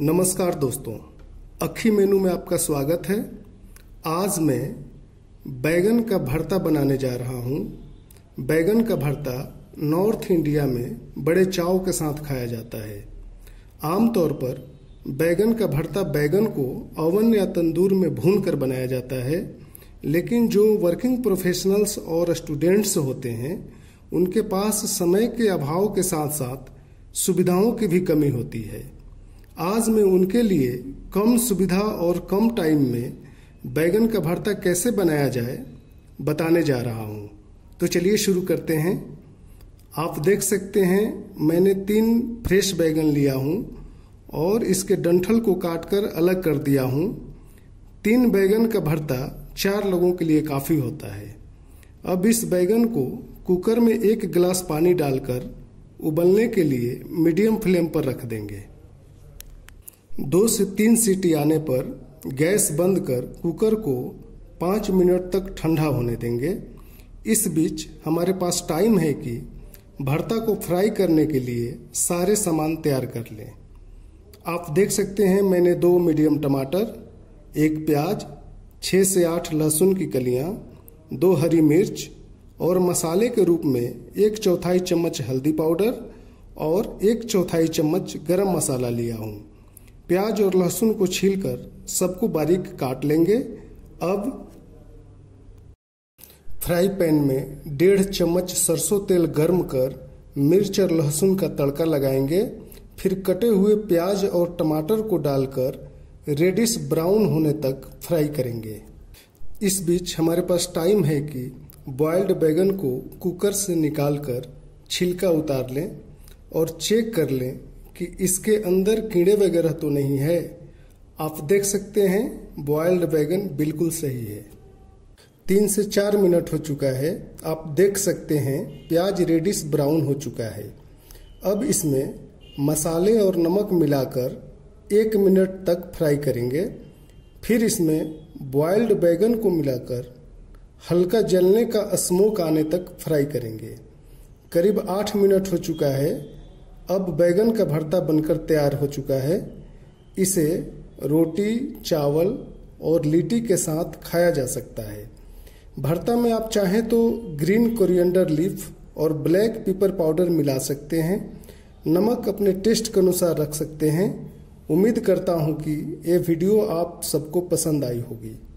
नमस्कार दोस्तों अखी मेनू में आपका स्वागत है आज मैं बैगन का भरता बनाने जा रहा हूँ बैगन का भरता नॉर्थ इंडिया में बड़े चाव के साथ खाया जाता है आमतौर पर बैगन का भरता बैगन को ओवन या तंदूर में भून कर बनाया जाता है लेकिन जो वर्किंग प्रोफेशनल्स और स्टूडेंट्स होते हैं उनके पास समय के अभाव के साथ साथ सुविधाओं की भी कमी होती है आज मैं उनके लिए कम सुविधा और कम टाइम में बैगन का भरता कैसे बनाया जाए बताने जा रहा हूँ तो चलिए शुरू करते हैं आप देख सकते हैं मैंने तीन फ्रेश बैगन लिया हूँ और इसके डंठल को काटकर अलग कर दिया हूँ तीन बैगन का भरता चार लोगों के लिए काफ़ी होता है अब इस बैगन को कुकर में एक गिलास पानी डालकर उबलने के लिए मीडियम फ्लेम पर रख देंगे दो से तीन सीटी आने पर गैस बंद कर कुकर को पाँच मिनट तक ठंडा होने देंगे इस बीच हमारे पास टाइम है कि भरता को फ्राई करने के लिए सारे सामान तैयार कर लें आप देख सकते हैं मैंने दो मीडियम टमाटर एक प्याज छः से आठ लहसुन की कलियां, दो हरी मिर्च और मसाले के रूप में एक चौथाई चम्मच हल्दी पाउडर और एक चौथाई चम्मच गरम मसाला लिया हूँ प्याज और लहसुन को छीलकर सबको बारीक काट लेंगे अब फ्राई पैन में डेढ़ चम्मच सरसों तेल गर्म कर मिर्च और लहसुन का तड़का लगाएंगे फिर कटे हुए प्याज और टमाटर को डालकर रेडिश ब्राउन होने तक फ्राई करेंगे इस बीच हमारे पास टाइम है कि बॉयल्ड बैगन को कुकर से निकालकर छिलका उतार लें और चेक कर लें कि इसके अंदर कीड़े वगैरह तो नहीं है आप देख सकते हैं बॉयल्ड बैगन बिल्कुल सही है तीन से चार मिनट हो चुका है आप देख सकते हैं प्याज रेडिश ब्राउन हो चुका है अब इसमें मसाले और नमक मिलाकर एक मिनट तक फ्राई करेंगे फिर इसमें बॉयल्ड बैगन को मिलाकर हल्का जलने का स्मोक आने तक फ्राई करेंगे करीब आठ मिनट हो चुका है अब बैगन का भरता बनकर तैयार हो चुका है इसे रोटी चावल और लिट्टी के साथ खाया जा सकता है भरता में आप चाहें तो ग्रीन कोरिएंडर लीफ और ब्लैक पेपर पाउडर मिला सकते हैं नमक अपने टेस्ट के अनुसार रख सकते हैं उम्मीद करता हूँ कि ये वीडियो आप सबको पसंद आई होगी